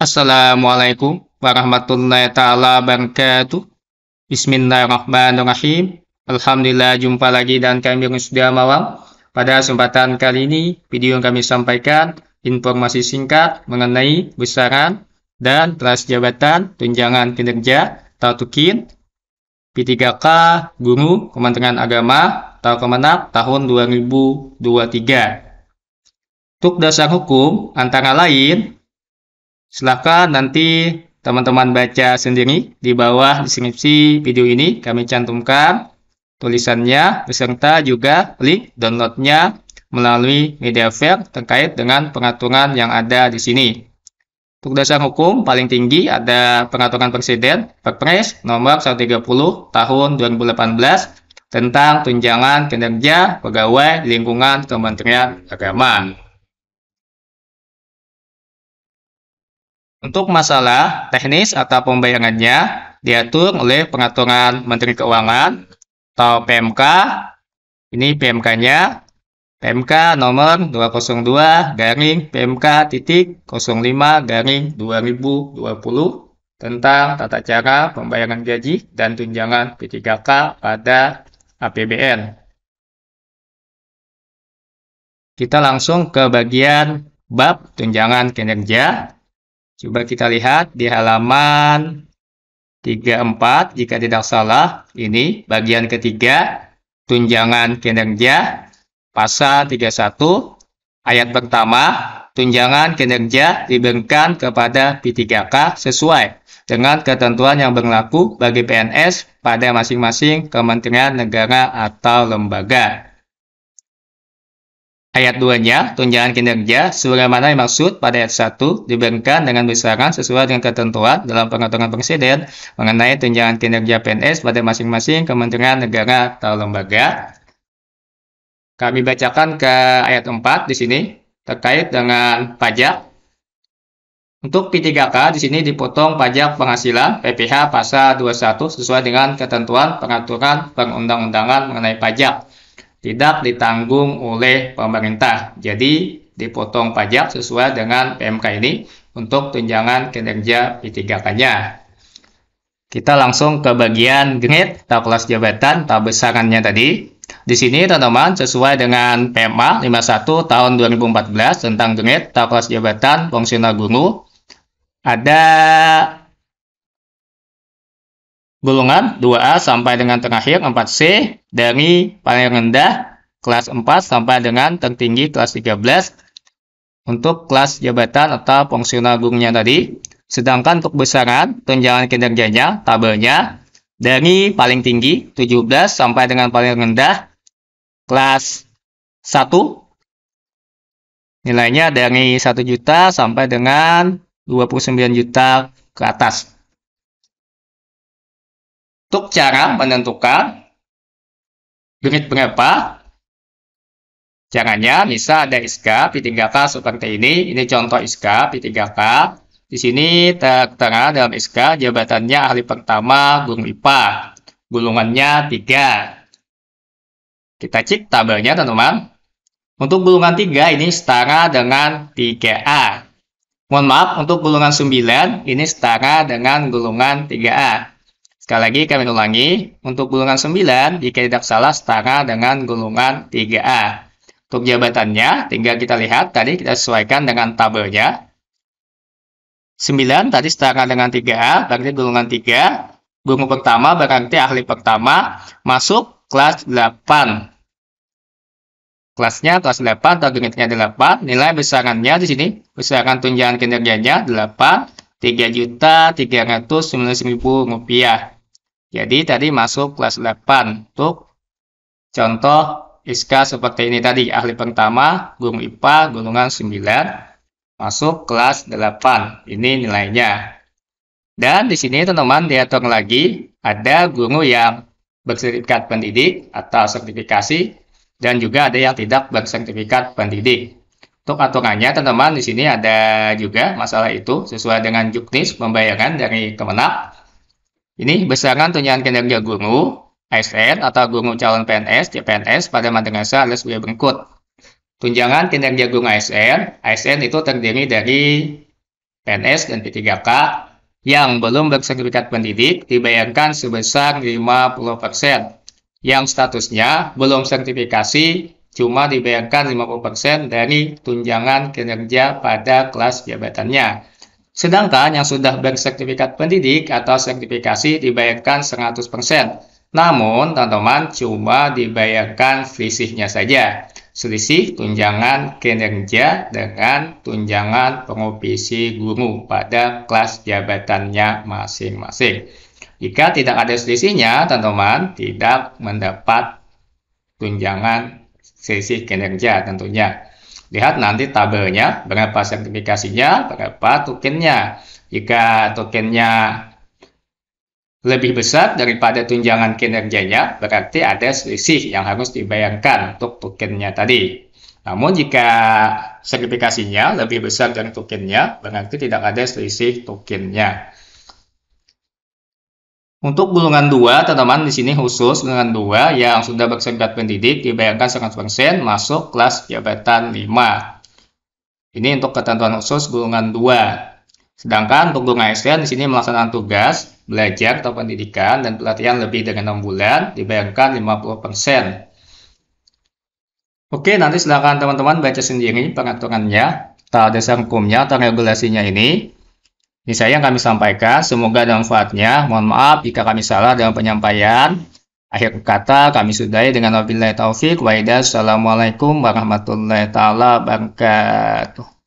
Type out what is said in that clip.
Assalamualaikum warahmatullahi taala wabarakatuh. Bismillahirrahmanirrahim. Alhamdulillah jumpa lagi dan kami sudah mawal. Pada kesempatan kali ini, video yang kami sampaikan informasi singkat mengenai besaran dan kelas jabatan tunjangan kinerja atau tukin P3K Guru Kementerian Agama atau Kemenak tahun 2023. Untuk dasar hukum antara lain Silahkan nanti teman-teman baca sendiri di bawah deskripsi video ini kami cantumkan tulisannya beserta juga link downloadnya melalui media fair terkait dengan pengaturan yang ada di sini. Untuk dasar hukum paling tinggi ada Peraturan Presiden Perpres nomor 130 tahun 2018 tentang tunjangan kinerja pegawai lingkungan Kementerian Agama. Untuk masalah teknis atau pembayarannya diatur oleh Pengaturan Menteri Keuangan atau PMK. Ini PMK-nya PMK nomor 202 garing PMK titik 05 garing 2020 tentang tata cara pembayaran gaji dan tunjangan P3K pada APBN. Kita langsung ke bagian bab tunjangan kinerja Coba kita lihat di halaman 34 jika tidak salah ini bagian ketiga tunjangan kinerja pasal 31 ayat pertama tunjangan kinerja diberikan kepada P3K sesuai dengan ketentuan yang berlaku bagi PNS pada masing-masing kementerian negara atau lembaga. Ayat 2-nya, tunjangan kinerja, sebagaimana yang maksud pada ayat 1, diberikan dengan besaran sesuai dengan ketentuan dalam pengaturan presiden mengenai tunjangan kinerja PNS pada masing-masing kementerian negara atau lembaga. Kami bacakan ke ayat 4 di sini, terkait dengan pajak. Untuk P3K, di sini dipotong pajak penghasilan PPH pasal 21 sesuai dengan ketentuan pengaturan perundang-undangan mengenai pajak tidak ditanggung oleh pemerintah. Jadi dipotong pajak sesuai dengan PMK ini untuk tunjangan kinerja P3K-nya. Kita langsung ke bagian grade atau kelas jabatan atau besarannya tadi. Di sini teman-teman sesuai dengan PMA 51 tahun 2014 tentang grade atau kelas jabatan fungsional guru ada golongan 2A sampai dengan terakhir 4C dari paling rendah kelas 4 sampai dengan tertinggi kelas 13 untuk kelas jabatan atau fungsional gurunya tadi. Sedangkan untuk besaran tunjangan kinerjanya, tabelnya dari paling tinggi 17 sampai dengan paling rendah kelas 1 nilainya dari 1 juta sampai dengan 29 juta ke atas. Untuk cara menentukan unit berapa, caranya bisa ada SK P3K seperti ini. Ini contoh SK P3K. Di sini tertera dalam SK jabatannya ahli pertama guru IPA, gulungannya 3. Kita cek tabelnya teman-teman. Untuk gulungan 3 ini setara dengan 3A. Mohon maaf, untuk gulungan 9 ini setara dengan gulungan 3A. Sekali lagi kami ulangi, untuk gulungan 9 jika tidak salah setara dengan gulungan 3A. Untuk jabatannya, tinggal kita lihat tadi kita sesuaikan dengan tabelnya. 9 tadi setara dengan 3A, berarti gulungan 3. Guru pertama berarti ahli pertama masuk kelas 8. Kelasnya kelas 8, targetnya 8. Nilai besarannya di sini, besaran tunjangan kinerjanya 8, 3 juta 399 ribu rupiah. Jadi tadi masuk kelas 8 untuk contoh ISKA seperti ini tadi. Ahli pertama, guru IPA, golongan 9, masuk kelas 8. Ini nilainya. Dan di sini teman-teman diatur lagi, ada guru yang bersertifikat pendidik atau sertifikasi, dan juga ada yang tidak bersertifikat pendidik. Untuk aturannya, teman-teman, di sini ada juga masalah itu sesuai dengan juknis pembayaran dari Kemenak. Ini besaran tunjangan kinerja guru, ASN atau guru calon PNS, CPNS pada madrasah adalah sebagai berikut. Tunjangan kinerja guru ASN, ASN itu terdiri dari PNS dan P3K yang belum bersertifikat pendidik dibayarkan sebesar 50%. Yang statusnya belum sertifikasi cuma dibayarkan 50% dari tunjangan kinerja pada kelas jabatannya. Sedangkan yang sudah bersertifikat pendidik atau sertifikasi dibayarkan 100%. Namun, teman-teman cuma dibayarkan selisihnya saja. Selisih tunjangan kinerja dengan tunjangan pengopisi guru pada kelas jabatannya masing-masing. Jika tidak ada selisihnya, teman-teman tidak mendapat tunjangan selisih kinerja tentunya. Lihat nanti tabelnya, berapa sertifikasinya, berapa tokennya. Jika tokennya lebih besar daripada tunjangan kinerjanya, berarti ada selisih yang harus dibayangkan untuk tokennya tadi. Namun jika sertifikasinya lebih besar dari tokennya, berarti tidak ada selisih tokennya. Untuk golongan 2, teman-teman di sini khusus dengan 2 yang sudah bersertifikat pendidik dibayarkan 100% masuk kelas jabatan 5. Ini untuk ketentuan khusus golongan 2. Sedangkan untuk golongan ASN di sini melaksanakan tugas, belajar atau pendidikan dan pelatihan lebih dari 6 bulan dibayarkan 50%. Oke, nanti silakan teman-teman baca sendiri pengaturannya, tak dasar hukumnya atau regulasinya ini. Ini saya yang kami sampaikan, semoga ada manfaatnya. Mohon maaf jika kami salah dalam penyampaian. Akhir kata kami sudahi dengan wabillahi taufik Waidah. Assalamualaikum warahmatullahi taala wabarakatuh.